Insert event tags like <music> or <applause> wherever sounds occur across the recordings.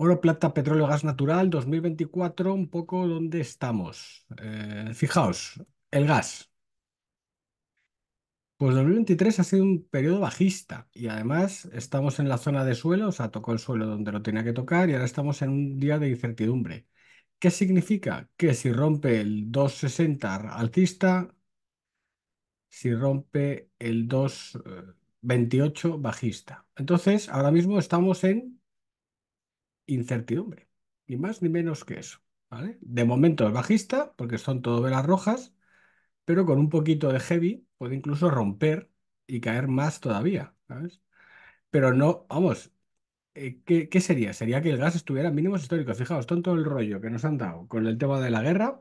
Oro, plata, petróleo, gas natural, 2024, un poco dónde estamos. Eh, fijaos, el gas. Pues 2023 ha sido un periodo bajista y además estamos en la zona de suelo, o sea, tocó el suelo donde lo tenía que tocar y ahora estamos en un día de incertidumbre. ¿Qué significa? Que si rompe el 260 alcista, si rompe el 228 bajista. Entonces, ahora mismo estamos en incertidumbre, ni más ni menos que eso. ¿vale? De momento es bajista, porque son todo velas rojas, pero con un poquito de heavy puede incluso romper y caer más todavía. Pero no, vamos, eh, ¿qué, sería? Sería que el gas estuviera en mínimos históricos. Fijaos, todo el rollo que nos han dado con el tema de la guerra.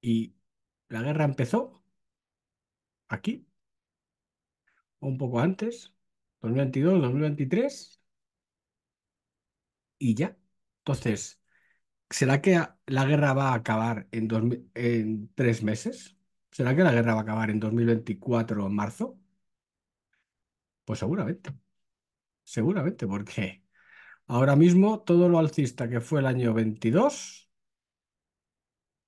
Y la guerra empezó aquí, o un poco antes, 2022, 2023 y ya. Entonces, ¿será que la guerra va a acabar en, en tres meses? ¿Será que la guerra va a acabar en 2024, en marzo? Pues seguramente. Seguramente, porque ahora mismo todo lo alcista que fue el año 22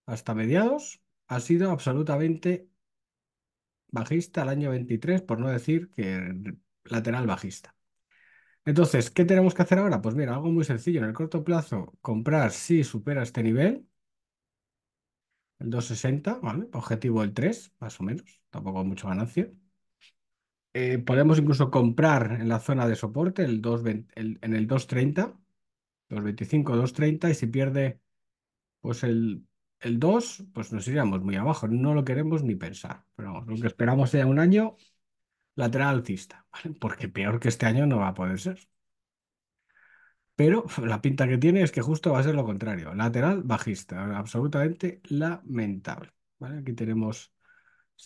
hasta mediados ha sido absolutamente bajista el año 23, por no decir que lateral bajista. Entonces, ¿qué tenemos que hacer ahora? Pues mira, algo muy sencillo. En el corto plazo, comprar si supera este nivel, el 260, ¿vale? Objetivo el 3, más o menos. Tampoco mucho ganancia. Eh, podemos incluso comprar en la zona de soporte el en el 230, 225, 230, y si pierde pues el, 2, pues nos iríamos muy abajo. No lo queremos ni pensar. Pero lo que esperamos sea un año lateral alcista, ¿vale? porque peor que este año no va a poder ser. Pero <laughs> la pinta que tiene es que justo va a ser lo contrario, lateral bajista, absolutamente lamentable. ¿vale? Aquí tenemos,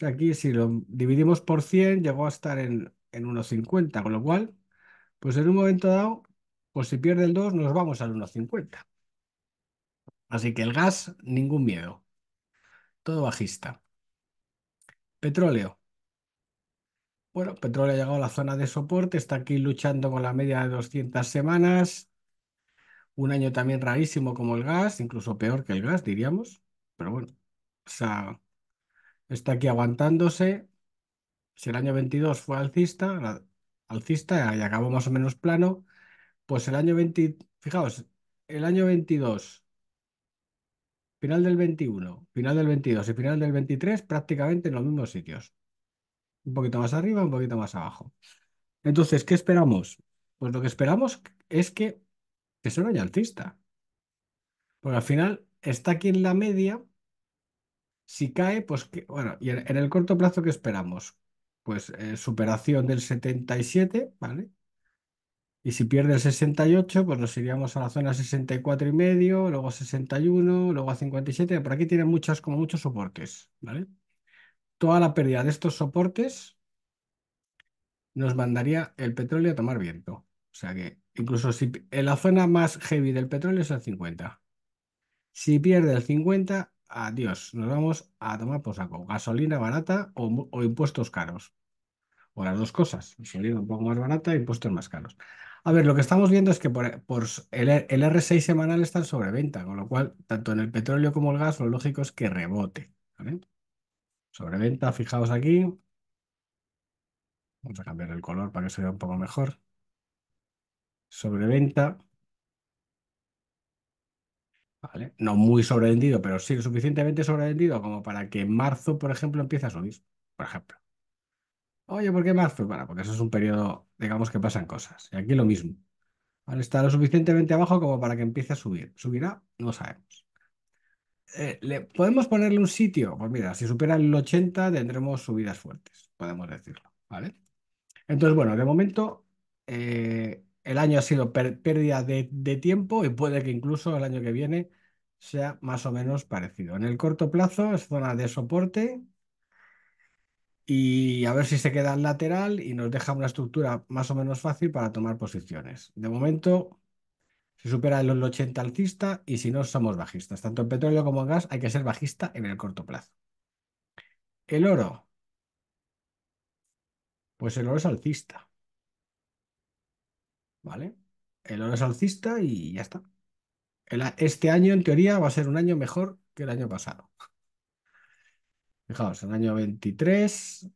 aquí si lo dividimos por 100 llegó a estar en, en 1,50, con lo cual, pues en un momento dado, pues si pierde el 2 nos vamos al 1,50. Así que el gas, ningún miedo. Todo bajista. Petróleo, bueno, petróleo ha llegado a la zona de soporte, está aquí luchando con la media de 200 semanas. Un año también rarísimo como el gas, incluso peor que el gas, diríamos. Pero bueno, o sea, está aquí aguantándose. Si el año 22 fue alcista, alcista y acabó más o menos plano, pues el año 20, fijaos, el año 22 final del 21, final del 22 y final del 23 prácticamente en los mismos sitios un poquito más arriba, un poquito más abajo. Entonces, ¿qué esperamos? Pues lo que esperamos es que, que sea un alcista. Porque al final está aquí en la media. Si cae, pues bueno, y en, el corto plazo, ¿qué esperamos? Pues eh, superación del 77, ¿vale? Y si pierde el 68, pues nos iríamos a la zona 64 y medio, luego 61, luego a 57. Por aquí tiene muchos, como muchos soportes, ¿vale? toda la pérdida de estos soportes nos mandaría el petróleo a tomar viento. O sea que incluso si en la zona más heavy del petróleo es el 50. Si pierde el 50, adiós, nos vamos a tomar por saco. Gasolina barata o, impuestos caros. O las dos cosas, gasolina un poco más barata, e impuestos más caros. A ver, lo que estamos viendo es que por, el, el, R6 semanal está en sobreventa, con lo cual, tanto en el petróleo como el gas, lo lógico es que rebote. ¿vale? Sobreventa, fijaos aquí. Vamos a cambiar el color para que se vea un poco mejor. Sobreventa. ¿Vale? No muy sobrevendido, pero sí lo suficientemente sobrevendido como para que marzo, por ejemplo, empiece a subir. Por ejemplo. Oye, ¿por qué marzo? Bueno, porque eso es un periodo, digamos, que pasan cosas. Y aquí lo mismo. Está lo suficientemente abajo como para que empiece a subir. ¿Subirá? No sabemos. Eh, ¿podemos ponerle un sitio? Pues mira, si supera el 80 tendremos subidas fuertes, podemos decirlo, ¿vale? Entonces, bueno, de momento eh, el año ha sido pérdida de, de, tiempo y puede que incluso el año que viene sea más o menos parecido. En el corto plazo es zona de soporte y a ver si se queda al lateral y nos deja una estructura más o menos fácil para tomar posiciones. De momento, se supera el 80 alcista y si no, somos bajistas. Tanto en petróleo como en gas hay que ser bajista en el corto plazo. El oro. Pues el oro es alcista. ¿Vale? El oro es alcista y ya está. este año, en teoría, va a ser un año mejor que el año pasado. Fijaos, el año 23,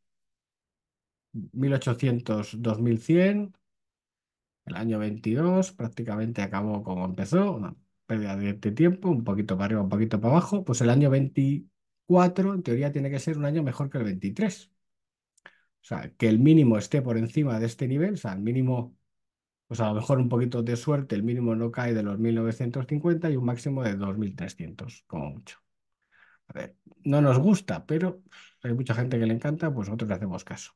1800, 2100, el año 22 prácticamente acabó como empezó, una pérdida de tiempo, un poquito para arriba, un poquito para abajo. Pues el año 24 en teoría tiene que ser un año mejor que el 23. O sea, que el mínimo esté por encima de este nivel, o sea, el mínimo, pues a lo mejor un poquito de suerte, el mínimo no cae de los 1950 y un máximo de 2300, como mucho. A ver, no nos gusta, pero hay mucha gente que le encanta, pues nosotros le hacemos caso.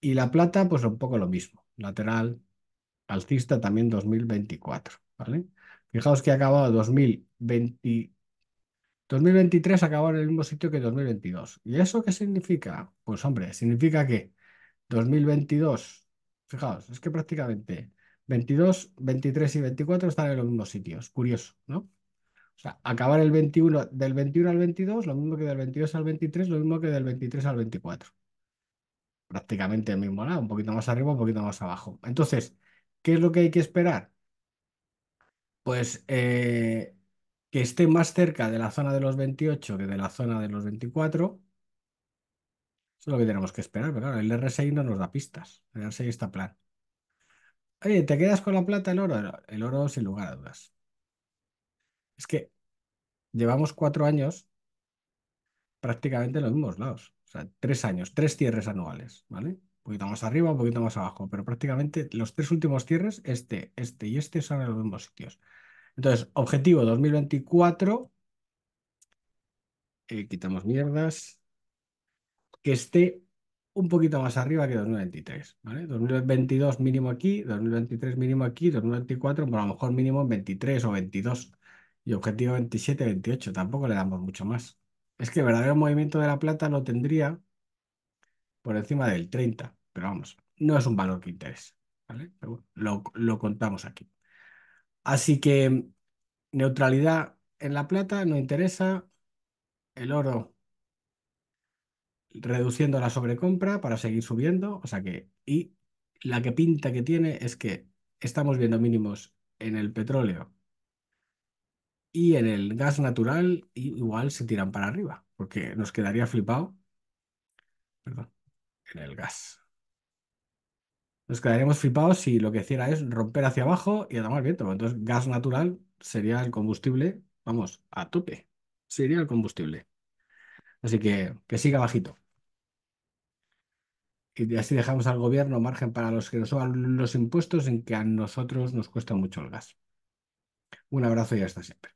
Y la plata, pues un poco lo mismo, lateral, alcista también 2024, ¿vale? Fijaos que ha acabado 2020, 2023 acabado en el mismo sitio que 2022. ¿Y eso qué significa? Pues hombre, significa que 2022, fijaos, es que prácticamente 22, 23 y 24 están en los mismos sitios. Curioso, ¿no? O sea, acabar el 21, del 21 al 22, lo mismo que del 22 al 23, lo mismo que del 23 al 24. Prácticamente el mismo, ¿no? Un poquito más arriba, un poquito más abajo. Entonces, ¿Qué es lo que hay que esperar? Pues eh, que esté más cerca de la zona de los 28 que de la zona de los 24. Eso es lo que tenemos que esperar, pero claro, el RSI no nos da pistas. El RSI está plan. Oye, ¿te quedas con la plata el oro? El oro sin lugar a dudas. Es que llevamos cuatro años prácticamente en los mismos lados. O sea, tres años, tres cierres anuales, ¿vale? Un poquito más arriba, un poquito más abajo, pero prácticamente los tres últimos cierres, este, este y este, son en los mismos sitios. Entonces, objetivo 2024, eh, quitamos mierdas, que esté un poquito más arriba que 2023, ¿vale? 2022 mínimo aquí, 2023 mínimo aquí, 2024 a lo mejor mínimo 23 o 22 y objetivo 27, 28, tampoco le damos mucho más. Es que el verdadero movimiento de la plata lo tendría por encima del 30, pero vamos, no es un valor que interese, ¿vale? lo, contamos aquí. Así que neutralidad en la plata no interesa, el oro reduciendo la sobrecompra para seguir subiendo, o sea que, y la que pinta que tiene es que estamos viendo mínimos en el petróleo y en el gas natural, igual se tiran para arriba, porque nos quedaría flipado. Perdón en el gas. Nos quedaríamos flipados si lo que hiciera es romper hacia abajo y a tomar viento. Entonces, gas natural sería el combustible, vamos, a tope. Sería el combustible. Así que que siga bajito. Y así dejamos al gobierno margen para los que nos suban los impuestos en que a nosotros nos cuesta mucho el gas. Un abrazo y hasta siempre.